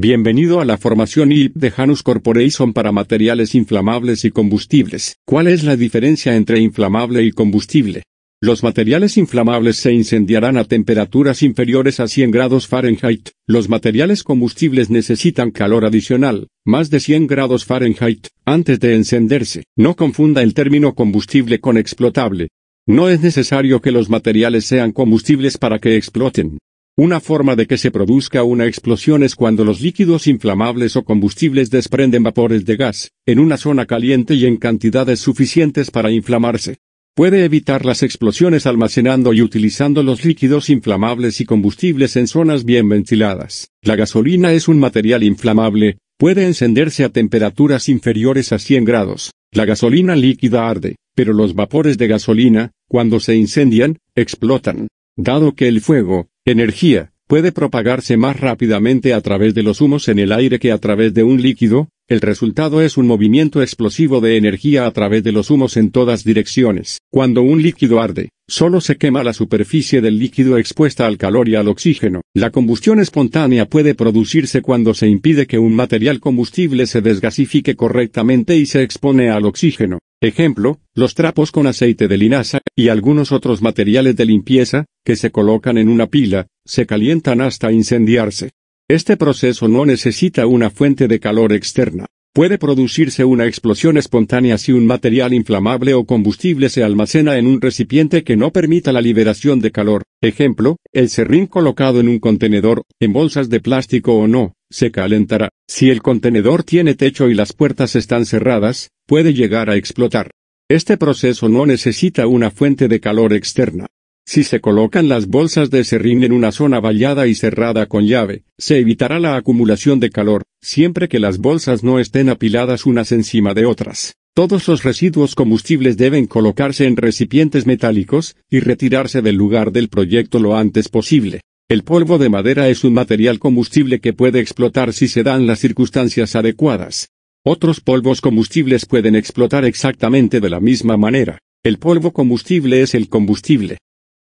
Bienvenido a la formación IP de Janus Corporation para materiales inflamables y combustibles. ¿Cuál es la diferencia entre inflamable y combustible? Los materiales inflamables se incendiarán a temperaturas inferiores a 100 grados Fahrenheit. Los materiales combustibles necesitan calor adicional, más de 100 grados Fahrenheit, antes de encenderse. No confunda el término combustible con explotable. No es necesario que los materiales sean combustibles para que exploten. Una forma de que se produzca una explosión es cuando los líquidos inflamables o combustibles desprenden vapores de gas, en una zona caliente y en cantidades suficientes para inflamarse. Puede evitar las explosiones almacenando y utilizando los líquidos inflamables y combustibles en zonas bien ventiladas. La gasolina es un material inflamable, puede encenderse a temperaturas inferiores a 100 grados. La gasolina líquida arde, pero los vapores de gasolina, cuando se incendian, explotan. Dado que el fuego, energía, puede propagarse más rápidamente a través de los humos en el aire que a través de un líquido, el resultado es un movimiento explosivo de energía a través de los humos en todas direcciones. Cuando un líquido arde, solo se quema la superficie del líquido expuesta al calor y al oxígeno. La combustión espontánea puede producirse cuando se impide que un material combustible se desgasifique correctamente y se expone al oxígeno. Ejemplo, los trapos con aceite de linaza, y algunos otros materiales de limpieza, que se colocan en una pila, se calientan hasta incendiarse. Este proceso no necesita una fuente de calor externa. Puede producirse una explosión espontánea si un material inflamable o combustible se almacena en un recipiente que no permita la liberación de calor. Ejemplo, el serrín colocado en un contenedor, en bolsas de plástico o no, se calentará. Si el contenedor tiene techo y las puertas están cerradas, puede llegar a explotar. Este proceso no necesita una fuente de calor externa. Si se colocan las bolsas de serrín en una zona vallada y cerrada con llave, se evitará la acumulación de calor, siempre que las bolsas no estén apiladas unas encima de otras. Todos los residuos combustibles deben colocarse en recipientes metálicos y retirarse del lugar del proyecto lo antes posible. El polvo de madera es un material combustible que puede explotar si se dan las circunstancias adecuadas. Otros polvos combustibles pueden explotar exactamente de la misma manera. El polvo combustible es el combustible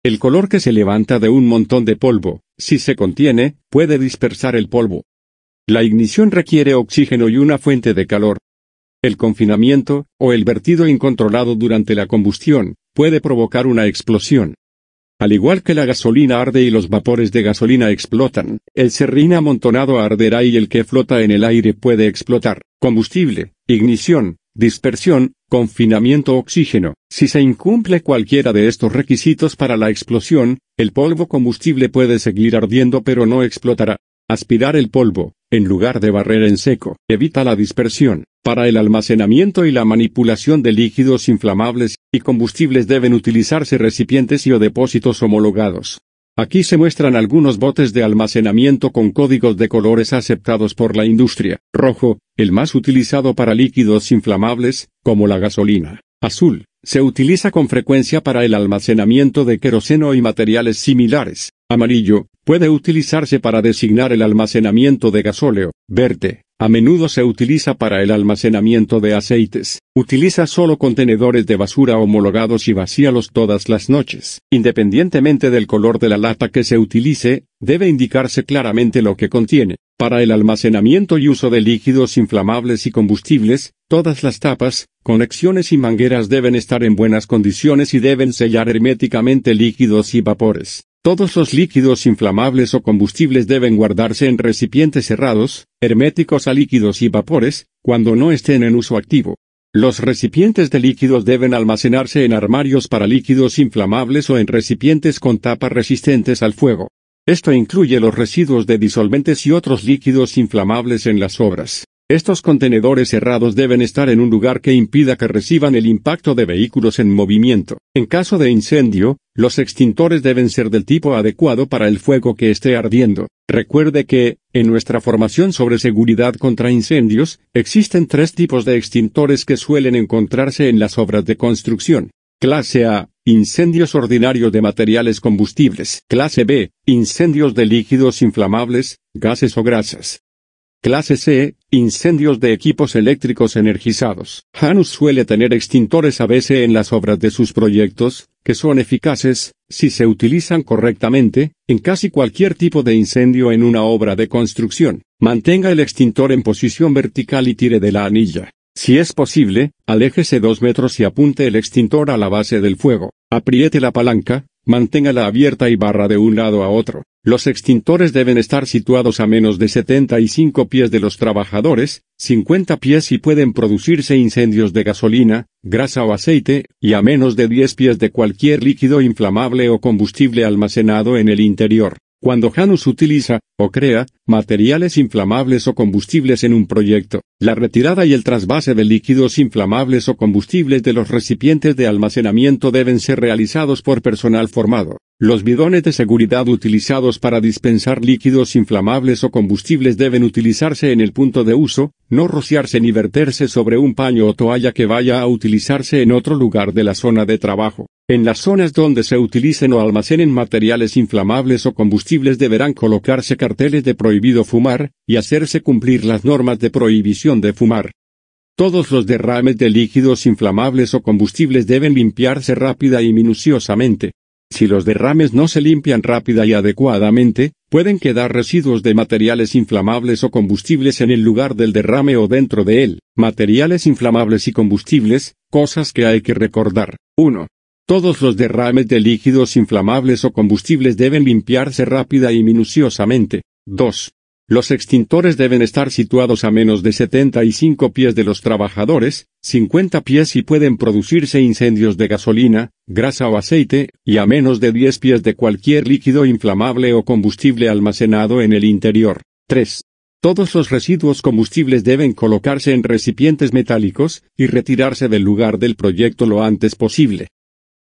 el color que se levanta de un montón de polvo, si se contiene, puede dispersar el polvo. La ignición requiere oxígeno y una fuente de calor. El confinamiento, o el vertido incontrolado durante la combustión, puede provocar una explosión. Al igual que la gasolina arde y los vapores de gasolina explotan, el serrín amontonado arderá y el que flota en el aire puede explotar. Combustible, ignición, dispersión, confinamiento oxígeno. Si se incumple cualquiera de estos requisitos para la explosión, el polvo combustible puede seguir ardiendo pero no explotará. Aspirar el polvo, en lugar de barrer en seco, evita la dispersión. Para el almacenamiento y la manipulación de líquidos inflamables y combustibles deben utilizarse recipientes y o depósitos homologados. Aquí se muestran algunos botes de almacenamiento con códigos de colores aceptados por la industria. Rojo, el más utilizado para líquidos inflamables, como la gasolina. Azul, se utiliza con frecuencia para el almacenamiento de queroseno y materiales similares. Amarillo, puede utilizarse para designar el almacenamiento de gasóleo. Verde, a menudo se utiliza para el almacenamiento de aceites. Utiliza solo contenedores de basura homologados y vacíalos todas las noches. Independientemente del color de la lata que se utilice, debe indicarse claramente lo que contiene. Para el almacenamiento y uso de líquidos inflamables y combustibles, todas las tapas, conexiones y mangueras deben estar en buenas condiciones y deben sellar herméticamente líquidos y vapores. Todos los líquidos inflamables o combustibles deben guardarse en recipientes cerrados, herméticos a líquidos y vapores, cuando no estén en uso activo. Los recipientes de líquidos deben almacenarse en armarios para líquidos inflamables o en recipientes con tapas resistentes al fuego. Esto incluye los residuos de disolventes y otros líquidos inflamables en las obras. Estos contenedores cerrados deben estar en un lugar que impida que reciban el impacto de vehículos en movimiento. En caso de incendio, los extintores deben ser del tipo adecuado para el fuego que esté ardiendo. Recuerde que, en nuestra formación sobre seguridad contra incendios, existen tres tipos de extintores que suelen encontrarse en las obras de construcción. Clase A, incendios ordinarios de materiales combustibles. Clase B, incendios de líquidos inflamables, gases o grasas. Clase C, Incendios de equipos eléctricos energizados. Janus suele tener extintores a veces en las obras de sus proyectos, que son eficaces, si se utilizan correctamente, en casi cualquier tipo de incendio en una obra de construcción. Mantenga el extintor en posición vertical y tire de la anilla. Si es posible, aléjese dos metros y apunte el extintor a la base del fuego. Apriete la palanca, manténgala abierta y barra de un lado a otro. Los extintores deben estar situados a menos de 75 pies de los trabajadores, 50 pies y pueden producirse incendios de gasolina, grasa o aceite, y a menos de 10 pies de cualquier líquido inflamable o combustible almacenado en el interior. Cuando Janus utiliza o crea, materiales inflamables o combustibles en un proyecto, la retirada y el trasvase de líquidos inflamables o combustibles de los recipientes de almacenamiento deben ser realizados por personal formado. Los bidones de seguridad utilizados para dispensar líquidos inflamables o combustibles deben utilizarse en el punto de uso, no rociarse ni verterse sobre un paño o toalla que vaya a utilizarse en otro lugar de la zona de trabajo. En las zonas donde se utilicen o almacenen materiales inflamables o combustibles deberán colocarse carteles de prohibido fumar, y hacerse cumplir las normas de prohibición de fumar. Todos los derrames de líquidos inflamables o combustibles deben limpiarse rápida y minuciosamente. Si los derrames no se limpian rápida y adecuadamente, pueden quedar residuos de materiales inflamables o combustibles en el lugar del derrame o dentro de él. Materiales inflamables y combustibles, cosas que hay que recordar. 1. Todos los derrames de líquidos inflamables o combustibles deben limpiarse rápida y minuciosamente. 2. Los extintores deben estar situados a menos de 75 pies de los trabajadores, 50 pies si pueden producirse incendios de gasolina, grasa o aceite, y a menos de 10 pies de cualquier líquido inflamable o combustible almacenado en el interior. 3. Todos los residuos combustibles deben colocarse en recipientes metálicos y retirarse del lugar del proyecto lo antes posible.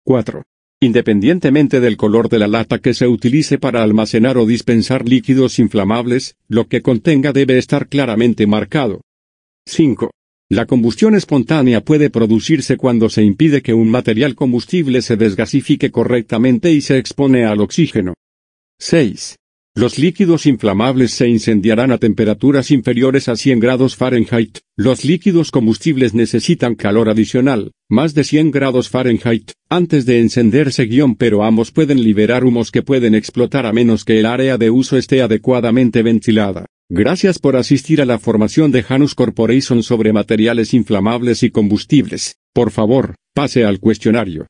4. Independientemente del color de la lata que se utilice para almacenar o dispensar líquidos inflamables, lo que contenga debe estar claramente marcado. 5. La combustión espontánea puede producirse cuando se impide que un material combustible se desgasifique correctamente y se expone al oxígeno. 6. Los líquidos inflamables se incendiarán a temperaturas inferiores a 100 grados Fahrenheit. Los líquidos combustibles necesitan calor adicional, más de 100 grados Fahrenheit, antes de encenderse guión pero ambos pueden liberar humos que pueden explotar a menos que el área de uso esté adecuadamente ventilada. Gracias por asistir a la formación de Janus Corporation sobre materiales inflamables y combustibles. Por favor, pase al cuestionario.